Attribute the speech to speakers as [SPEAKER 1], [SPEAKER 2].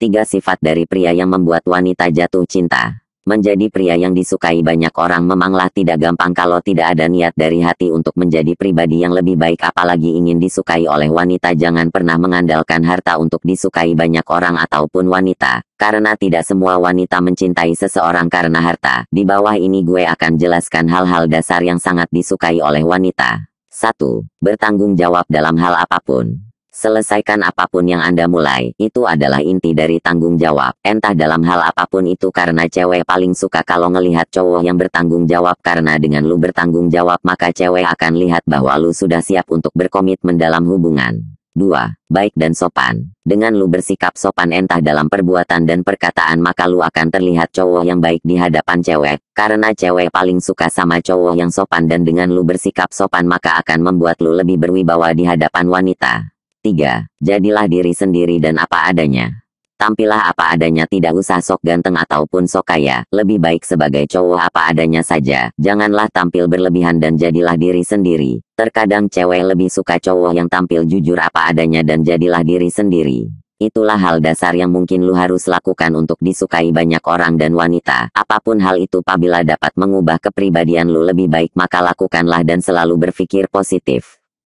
[SPEAKER 1] Tiga sifat dari pria yang membuat wanita jatuh cinta. Menjadi pria yang disukai banyak orang memanglah tidak gampang kalau tidak ada niat dari hati untuk menjadi pribadi yang lebih baik apalagi ingin disukai oleh wanita jangan pernah mengandalkan harta untuk disukai banyak orang ataupun wanita, karena tidak semua wanita mencintai seseorang karena harta. Di bawah ini gue akan jelaskan hal-hal dasar yang sangat disukai oleh wanita. 1. Bertanggung jawab dalam hal apapun. Selesaikan apapun yang Anda mulai, itu adalah inti dari tanggung jawab. Entah dalam hal apapun itu karena cewek paling suka kalau ngelihat cowok yang bertanggung jawab karena dengan lu bertanggung jawab maka cewek akan lihat bahwa lu sudah siap untuk berkomitmen dalam hubungan. 2. Baik dan sopan. Dengan lu bersikap sopan entah dalam perbuatan dan perkataan maka lu akan terlihat cowok yang baik di hadapan cewek, karena cewek paling suka sama cowok yang sopan dan dengan lu bersikap sopan maka akan membuat lu lebih berwibawa di hadapan wanita. 3. Jadilah diri sendiri dan apa adanya. Tampilah apa adanya tidak usah sok ganteng ataupun sok kaya, lebih baik sebagai cowok apa adanya saja. Janganlah tampil berlebihan dan jadilah diri sendiri. Terkadang cewek lebih suka cowok yang tampil jujur apa adanya dan jadilah diri sendiri. Itulah hal dasar yang mungkin lu harus lakukan untuk disukai banyak orang dan wanita. Apapun hal itu apabila dapat mengubah kepribadian lu lebih baik maka lakukanlah dan selalu berpikir positif.